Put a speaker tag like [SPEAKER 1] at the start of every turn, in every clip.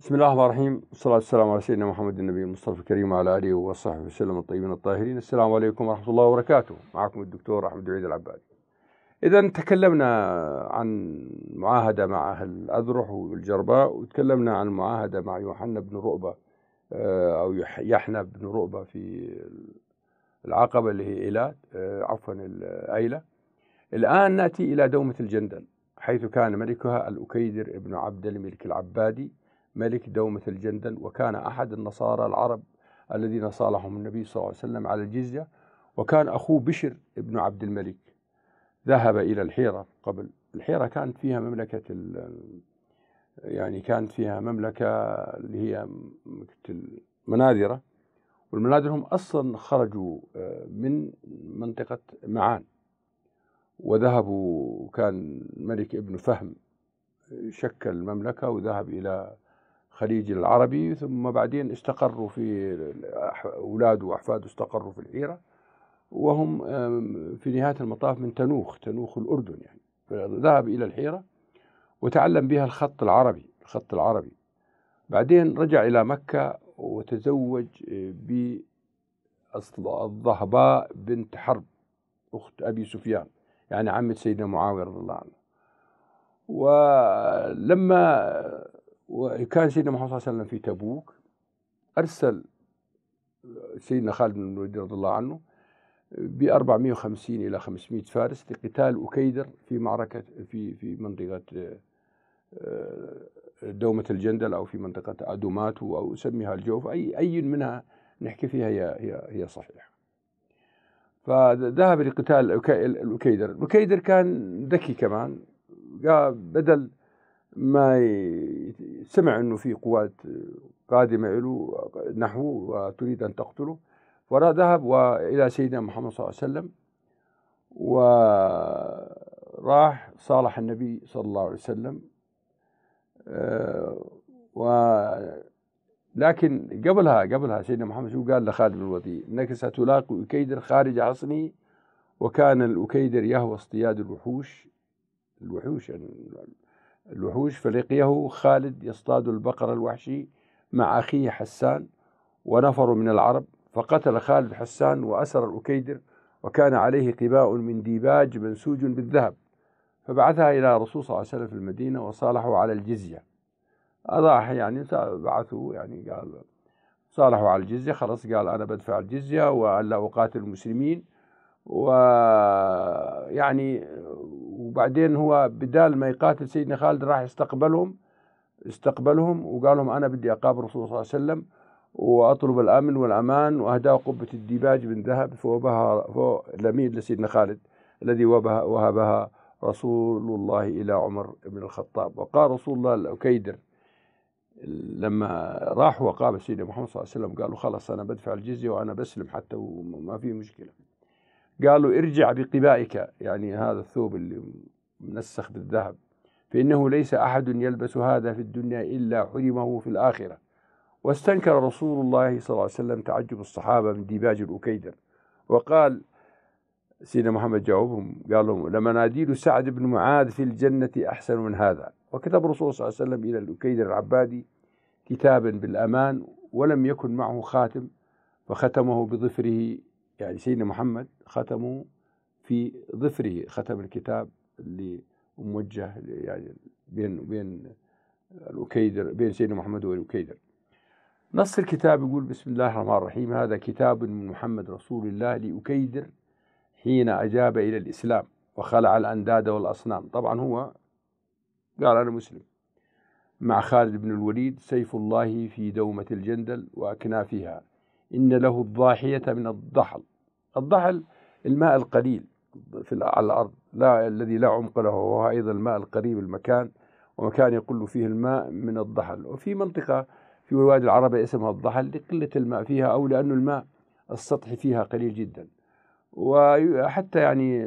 [SPEAKER 1] بسم الله الرحمن الرحيم والصلاة والسلام على سيدنا محمد النبي المصطفى الكريم وعلى آله وصحبه وسلم الطيبين الطاهرين السلام عليكم ورحمة الله وبركاته معكم الدكتور أحمد عيد العبادي إذا تكلمنا عن معاهدة مع أهل الأذرح والجرباء وتكلمنا عن معاهدة مع يوحنا بن رؤبة أو يحنى بن رؤبة في العقبة اللي هي إيلات عفوا الأيلة الآن نأتي إلى دومة الجندل حيث كان ملكها الأكيدر بن عبد الملك العبادي ملك دومة الجندل وكان أحد النصارى العرب الذين صالحهم النبي صلى الله عليه وسلم على الجزية وكان أخوه بشر بن عبد الملك ذهب إلى الحيرة قبل الحيرة كانت فيها مملكة يعني كانت فيها مملكة اللي هي المناذرة والمناذر هم أصلا خرجوا آه، من منطقة معان وذهبوا كان الملك ابن فهم شكل المملكة وذهب إلى الخليج العربي ثم بعدين استقروا في أولاده وأحفاده استقروا في الحيرة وهم في نهاية المطاف من تنوخ تنوخ الأردن يعني ذهب إلى الحيرة وتعلم بها الخط العربي الخط العربي بعدين رجع إلى مكة وتزوج آه، ب الظهباء بنت حرب أخت أبي سفيان يعني عمة سيدنا معاوية رضي الله عنه ولما وكان سيدنا محمد صلى الله عليه وسلم في تبوك أرسل سيدنا خالد بن الوليد رضي الله عنه ب 450 إلى 500 فارس لقتال أكيدر في معركة في في منطقة آه، دومة الجندل أو في منطقة أدوماتو أو سميها الجوف أي أي منها نحكي فيها هي هي هي صحيحة فذهب لقتال الأكيدر الأكيدر كان ذكي كمان قال بدل ما سمع انه في قوات قادمه له نحوه وتريد ان تقتله فذهب والى سيدنا محمد صلى الله عليه وسلم وراح صالح النبي صلى الله عليه وسلم آه، و لكن قبلها قبلها سيدنا محمد شو قال لخالد بن الوليد انك ستلاقي اكيدر خارج عصره وكان الاكيدر يهوى اصطياد الوحوش الوحوش يعني الوحوش فلقيه خالد يصطاد البقر الوحشي مع أخيه حسان ونفر من العرب فقتل خالد حسان وأسر الأكيدر وكان عليه قباء من ديباج منسوج بالذهب فبعثها إلى الرسول صلى الله عليه وسلم في المدينة وصالحوا على الجزية أضاح يعني بعثوا يعني قال صالحوا على الجزية خلاص قال أنا بدفع الجزية وألا أقاتل المسلمين ويعني وبعدين هو بدال ما يقاتل سيدنا خالد راح يستقبلهم استقبلهم وقال لهم انا بدي اقابل الرسول صلى الله عليه وسلم واطلب الامن والامان واهداه قبه الديباج من ذهب فوبها لمين لسيدنا خالد الذي وهبها رسول الله الى عمر بن الخطاب وقال رسول الله الاكيدر لما راح وقابل سيدنا محمد صلى الله عليه وسلم قالوا خلص انا بدفع الجزيه وانا بسلم حتى وما في مشكله قالوا ارجع بقبائك يعني هذا الثوب اللي منسخ بالذهب فإنه ليس أحد يلبس هذا في الدنيا إلا حرمه في الآخرة واستنكر رسول الله صلى الله عليه وسلم تعجب الصحابة من ديباج الأكيدر وقال سيدنا محمد جاوبهم قال لهم لمناديل سعد بن معاذ في الجنة أحسن من هذا وكتب الرسول صلى الله عليه وسلم إلى الأكيدر العبادي كتابا بالأمان ولم يكن معه خاتم فختمه بظفره يعني سيدنا محمد ختمه في ظفره ختم الكتاب اللي موجه يعني بين بين الأكيدر بين سيدنا محمد والأكيدر نص الكتاب يقول بسم الله الرحمن الرحيم هذا كتاب من محمد رسول الله لأكيدر حين أجاب إلى الإسلام وخلع الأنداد والأصنام طبعا هو قال أنا مسلم مع خالد بن الوليد سيف الله في دومة الجندل وأكنافها إن له الضاحية من الضحل الضحل الماء القليل في على الأرض لا الذي لا عمق له هو أيضا الماء القريب المكان ومكان يقل فيه الماء من الضحل وفي منطقة في وادي العربة اسمها الضحل لقلة الماء فيها أو لأن الماء السطح فيها قليل جدا وحتى يعني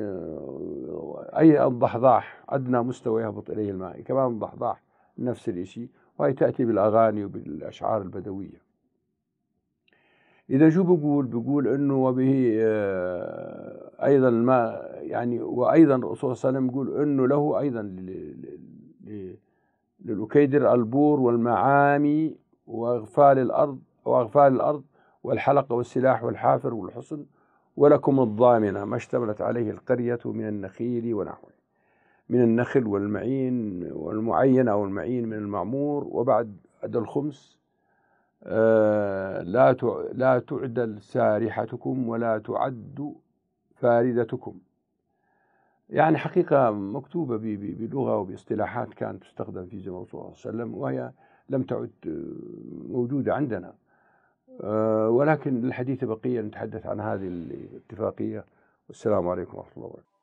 [SPEAKER 1] أي الضحضاح أدنى مستوى يهبط إليه الماء كمان الضحضاح نفس الشيء وهي تأتي بالأغاني وبالأشعار البدوية إذا شو بقول بقول أنه وبه آه، أيضا ما يعني وأيضا الرسول صلى الله عليه وسلم يقول أنه له أيضا للأكيدر البور والمعامي وأغفال الأرض وأغفال الأرض والحلقة والسلاح والحافر والحصن ولكم الضامنة ما اشتملت عليه القرية من النخيل ونحوه من النخل والمعين والمعين أو المعين من المعمور وبعد أدى الخمس آه، لا لا تعدل سارحتكم ولا تعد فاردتكم يعني حقيقة مكتوبة بلغة وباصطلاحات كانت تستخدم في زمن الرسول صلى الله عليه وسلم وهي لم تعد موجودة عندنا آه، ولكن الحديث بقية نتحدث عن هذه الاتفاقية والسلام عليكم ورحمة الله وبركاته